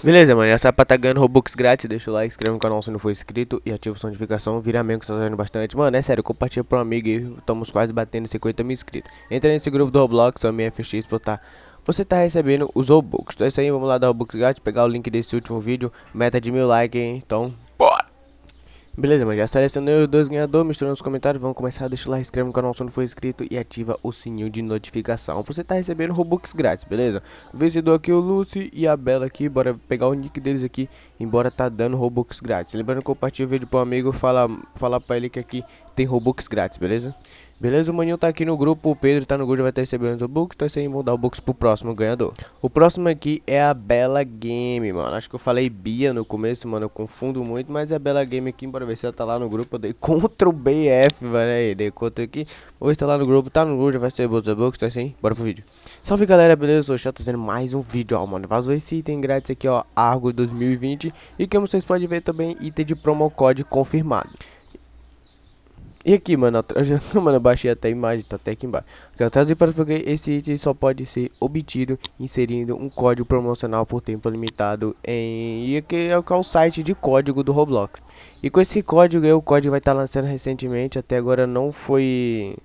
Beleza, mano. Essa pra tá ganhando Robux grátis, deixa o like, inscreva no canal se não for inscrito e ativa a notificação. Vira amigo tá ajudando bastante. Mano, é sério, compartilha pro amigo aí. Estamos quase batendo 50 mil inscritos. Entra nesse grupo do Roblox, é o minha FX, pra tá. Você tá recebendo os Robux. Então é isso aí, vamos lá dar Robux grátis, pegar o link desse último vídeo. Meta de mil likes, hein? Então, Beleza, mas já selecionei os dois ganhadores, misturando os comentários, vamos começar, deixa o like, inscreve no canal se não for inscrito e ativa o sininho de notificação pra você tá recebendo Robux grátis, beleza? O vencedor aqui é o Lucy e a Bela aqui, bora pegar o nick deles aqui, embora tá dando Robux grátis. Lembrando, compartilha o vídeo pro amigo, fala, fala pra ele que aqui tem Robux grátis, beleza? Beleza, o Maninho tá aqui no grupo, o Pedro tá no grupo, vai estar recebendo o Books, torcer em mudar o Books pro próximo ganhador. O próximo aqui é a Bela Game, mano. Acho que eu falei Bia no começo, mano, eu confundo muito, mas é a Bela Game aqui, bora ver se ela tá lá no grupo. Eu dei contra o BF, mano, aí, dei contra aqui. Hoje tá lá no grupo, tá no grupo, já vai receber o Books, tá sem. bora pro vídeo. Salve galera, beleza? Hoje eu tô fazendo mais um vídeo, ó, mano. Vazou esse item grátis aqui, ó, Argo 2020. E como vocês podem ver também, item de promo code confirmado. E aqui, mano, atrás, mano, eu baixei até a imagem, tá até aqui embaixo. Eu atrás para porque esse item só pode ser obtido inserindo um código promocional por tempo limitado em... E aqui é o é site de código do Roblox. E com esse código, aí, o código vai estar tá lançando recentemente, até agora não foi...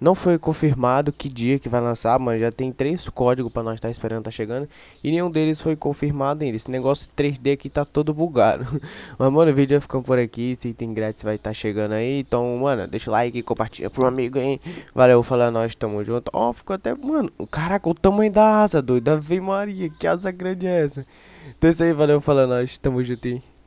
Não foi confirmado que dia que vai lançar, mas já tem três códigos para nós estar tá esperando tá chegando. E nenhum deles foi confirmado ainda. Esse negócio 3D aqui tá todo bugado. mas, mano, o vídeo vai ficando por aqui. Se tem grátis vai estar tá chegando aí. Então, mano, deixa o like e compartilha pro amigo, hein. Valeu, fala nós, tamo junto. Ó, oh, ficou até, mano, caraca, o tamanho da asa, doido. Vem Maria, que asa grande é essa? Então é isso aí, valeu, fala nós, tamo junto, hein.